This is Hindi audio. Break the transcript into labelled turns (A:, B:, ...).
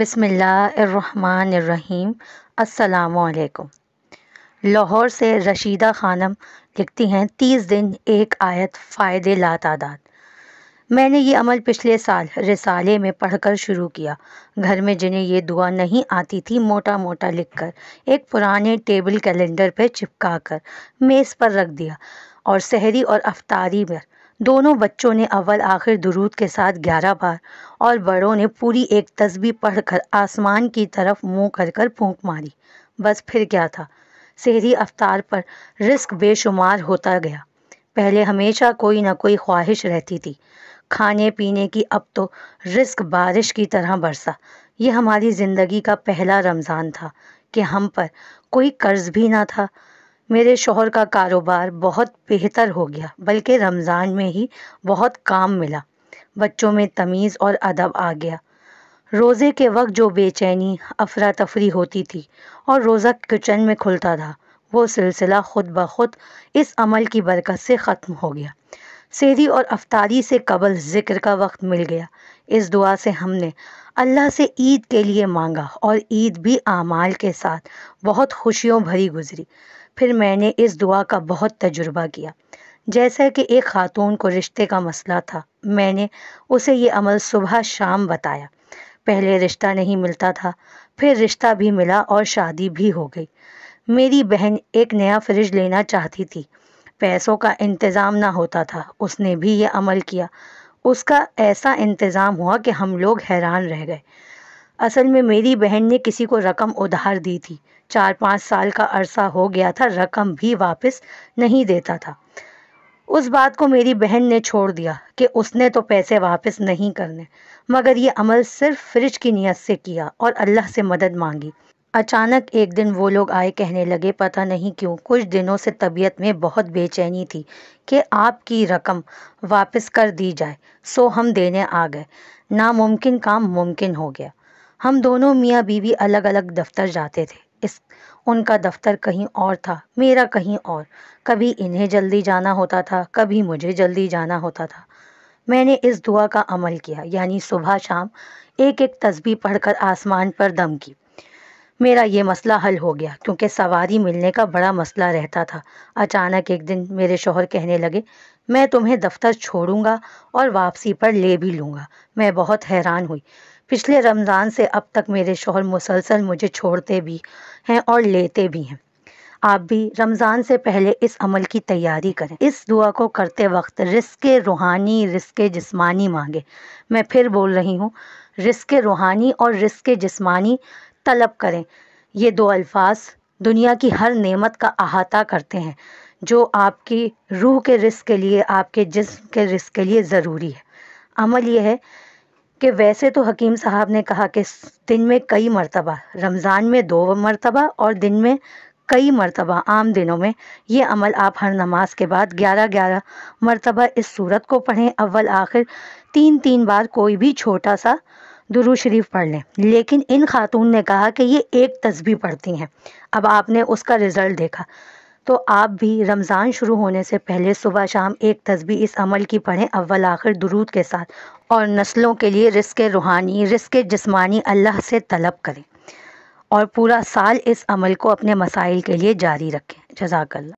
A: बसमीम् अल्लाम लाहौर से रशीदा खानम लिखती हैं तीस दिन एक आयत फ़ायदे ला तादाद मैंने ये अमल पिछले साल रिसाले में पढ़कर शुरू किया घर में जिन्हें ये दुआ नहीं आती थी मोटा मोटा लिखकर एक पुराने टेबल कैलेंडर पर चिपका कर मेज़ पर रख दिया और शहरी और अफ्तारी पर दोनों बच्चों ने अव्वल आखिर दुरूद के साथ ग्यारह बार और बड़ों ने पूरी एक तस्बी पढ़कर आसमान की तरफ मुंह कर कर फूंक मारी बस फिर क्या था शहरी अवतार पर रिस्क बेशुमार होता गया पहले हमेशा कोई ना कोई ख्वाहिश रहती थी खाने पीने की अब तो रिस्क बारिश की तरह बरसा यह हमारी ज़िंदगी का पहला रमज़ान था कि हम पर कोई कर्ज भी ना था मेरे शोहर का कारोबार बहुत बेहतर हो गया बल्कि रमज़ान में ही बहुत काम मिला बच्चों में तमीज़ और अदब आ गया रोज़े के वक्त जो बेचैनी अफरा तफरी होती थी और रोज़ा किचन में खुलता था वो सिलसिला ख़ुद ब खुद इस अमल की बरकत से ख़त्म हो गया सेरी और अफ्तारी से कबल ज़िक्र का वक्त मिल गया इस दुआ से हमने अल्लाह से ईद के लिए मांगा और ईद भी आमाल के साथ बहुत खुशियों भरी गुजरी फिर मैंने इस दुआ का बहुत तजुर्बा किया जैसा कि एक खातून को रिश्ते का मसला था मैंने उसे ये अमल सुबह शाम बताया पहले रिश्ता नहीं मिलता था फिर रिश्ता भी मिला और शादी भी हो गई मेरी बहन एक नया फ्रिज लेना चाहती थी पैसों का इंतज़ाम ना होता था उसने भी ये अमल किया उसका ऐसा इंतज़ाम हुआ कि हम लोग हैरान रह गए असल में मेरी बहन ने किसी को रकम उधार दी थी चार पाँच साल का अरसा हो गया था रकम भी वापस नहीं देता था उस बात को मेरी बहन ने छोड़ दिया कि उसने तो पैसे वापस नहीं करने मगर ये अमल सिर्फ फ्रिज की नीयत से किया और अल्लाह से मदद मांगी अचानक एक दिन वो लोग आए कहने लगे पता नहीं क्यों कुछ दिनों से तबीयत में बहुत बेचैनी थी कि आपकी रकम वापस कर दी जाए सो हम देने आ गए नामुमकिन काम मुमकिन हो गया हम दोनों मियाँ बीवी अलग अलग दफ्तर जाते थे इस उनका दफ्तर कहीं और था मेरा कहीं और कभी इन्हें जल्दी जाना होता था कभी मुझे जल्दी जाना होता था मैंने इस दुआ का अमल किया यानी सुबह शाम एक एक तस्बी पढ़कर आसमान पर दम की मेरा ये मसला हल हो गया क्योंकि सवारी मिलने का बड़ा मसला रहता था अचानक एक दिन मेरे शोहर कहने लगे मैं तुम्हें दफ्तर छोड़ूंगा और वापसी पर ले भी लूंगा मैं बहुत हैरान हुई पिछले रमज़ान से अब तक मेरे शोहर मुसलसल मुझे छोड़ते भी हैं और लेते भी हैं आप भी रमज़ान से पहले इस अमल की तैयारी करें इस दुआ को करते वक्त रिस्क रूहानी रिस्क जिस्मानी मांगे मैं फिर बोल रही हूँ रिस्क रूहानी और रिस्क जिस्मानी तलब करें ये दो अल्फाज दुनिया की हर नेमत का अहाता करते हैं जो आपकी रूह के रिस्क के लिए आपके जिस्म के रिस्क के लिए ज़रूरी है अमल यह है कि वैसे तो हकीम साहब ने कहा कि दिन में कई मरतबा रमज़ान में दो मरतबा और दिन में कई मरतबा आम दिनों में ये अमल आप हर नमाज के बाद ग्यारह ग्यारह मरतबा इस सूरत को पढ़ें अव्वल आखिर तीन तीन बार कोई भी छोटा सा दुरू शरीफ पढ़ लें लेकिन इन खातून ने कहा कि ये एक तस्बी पढ़ती हैं अब आपने उसका रिज़ल्ट देखा तो आप भी रमज़ान शुरू होने से पहले सुबह शाम एक तस्बी इस अमल की पढ़ें अव्वल आखिर दुरूद के साथ और नस्लों के लिए रिस्क रूहानी रिस्क जिस्मानी अल्लाह से तलब करें और पूरा साल इस अमल को अपने मसाइल के लिए जारी रखें जजाकल्ला